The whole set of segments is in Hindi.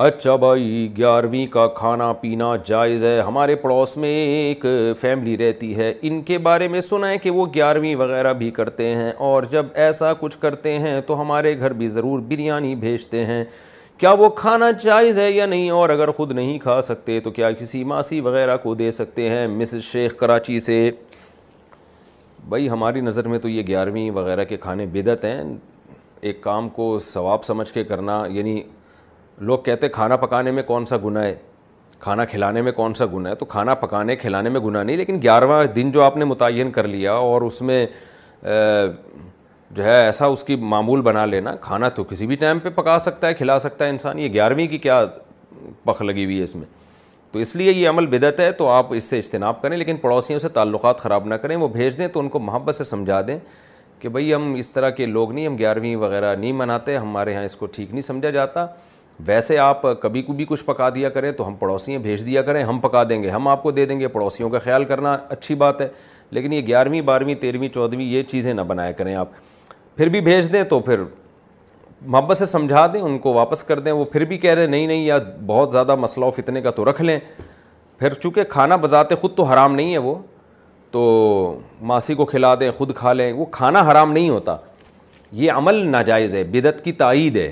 अच्छा भाई ग्यारहवीं का खाना पीना जायज़ है हमारे पड़ोस में एक फैमिली रहती है इनके बारे में सुना है कि वो ग्यारहवीं वगैरह भी करते हैं और जब ऐसा कुछ करते हैं तो हमारे घर भी ज़रूर बिरयानी भेजते हैं क्या वो खाना जायज़ है या नहीं और अगर ख़ुद नहीं खा सकते तो क्या किसी मासी वगैरह को दे सकते हैं मिसेस शेख कराची से भाई हमारी नज़र में तो ये ग्यारहवीं वगैरह के खाने बेदत हैं एक काम को सवाब समझ के करना यानी लोग कहते खाना पकाने में कौन सा गुना है खाना खिलाने में कौन सा गुना है तो खाना पकाने खिलाने में गुना नहीं लेकिन ग्यारहवा दिन जो आपने मुतन कर लिया और उसमें जो है ऐसा उसकी मामूल बना लेना खाना तो किसी भी टाइम पे पका सकता है खिला सकता है इंसान ये ग्यारहवीं की क्या पख लगी हुई है इसमें तो इसलिए ये अमल बिदत है तो आप इससे इज्तनाब करें लेकिन पड़ोसियों से ताल्लुकात ख़राब ना करें वो भेज दें तो उनको मोहब्बत से समझा दें कि भाई हम इस तरह के लोग नहीं हम ग्यारहवीं वगैरह नहीं मनाते हमारे यहाँ इसको ठीक नहीं समझा जाता वैसे आप कभी को भी कुछ पका दिया करें तो हम पड़ोसियाँ भेज दिया करें हम पका देंगे हम आपको दे देंगे पड़ोसियों का ख्याल करना अच्छी बात है लेकिन ये ग्यारहवीं बारहवीं तेरहवीं चौदहवीं ये चीज़ें ना बनाया करें आप फिर भी भेज दें तो फिर मोहब्बत से समझा दें उनको वापस कर दें वो फिर भी कह रहे नहीं नहीं या बहुत ज़्यादा मसला और फितने का तो रख लें फिर चूँकि खाना बजाते ख़ुद तो हराम नहीं है वो तो मासी को खिला दें खुद खा लें वो खाना हराम नहीं होता ये अमल नाजायज़ है बिदत की तइद है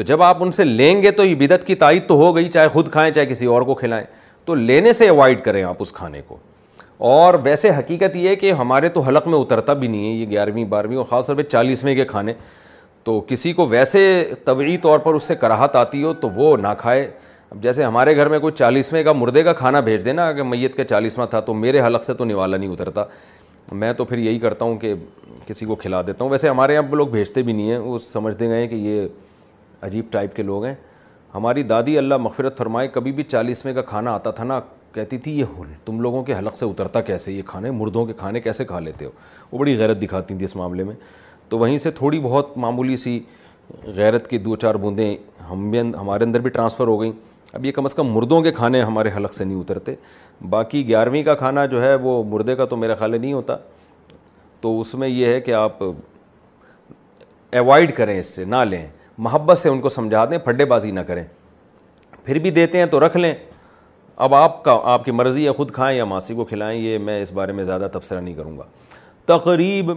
तो जब आप उनसे लेंगे तो ये बिदत की तायद तो हो गई चाहे खुद खाएं चाहे किसी और को खिलाएं तो लेने से अवॉइड करें आप उस खाने को और वैसे हकीकत ये है कि हमारे तो हलक में उतरता भी नहीं है ये ग्यारहवीं बारहवीं और ख़ासतौर पर चालीसवें के खाने तो किसी को वैसे तबी तौर पर उससे कराहत आती हो तो वो ना खाए अब जैसे हमारे घर में कोई चालीसवें का मुर्दे का खाना भेज देना अगर मैत का चालीसवा था तो मेरे हलक से तो निवाला नहीं उतरता मैं तो फिर यही करता हूँ कि किसी को खिला देता हूँ वैसे हमारे यहाँ लोग भेजते भी नहीं हैं वो समझते गए कि ये अजीब टाइप के लोग हैं हमारी दादी अल्लाह मफ़रत फरमाए कभी भी चालीसवें का खाना आता था ना कहती थी ये तुम लोगों के हलक से उतरता कैसे ये खाने मुर्दों के खाने कैसे खा लेते हो वो बड़ी गैरत दिखाती थी इस मामले में तो वहीं से थोड़ी बहुत मामूली सी गैरत की दो चार बूंदें हम भी अं-, हमारे अंदर भी ट्रांसफ़र हो गई अब ये कम अज़ कम मुर्दों के खाने हमारे हलक से नहीं उतरते बाकी ग्यारहवीं का खाना जो है वो मुर्दे का तो मेरा ख्याल नहीं होता तो उसमें यह है कि आप एवॉड करें इससे ना लें महब्बत से उनको समझा दें फड्डेबाजी ना करें फिर भी देते हैं तो रख लें अब आपका आपकी मर्ज़ी है ख़ुद खाएँ या मासी को खिलाएं ये मैं इस बारे में ज़्यादा तबसरा नहीं करूँगा तकरीब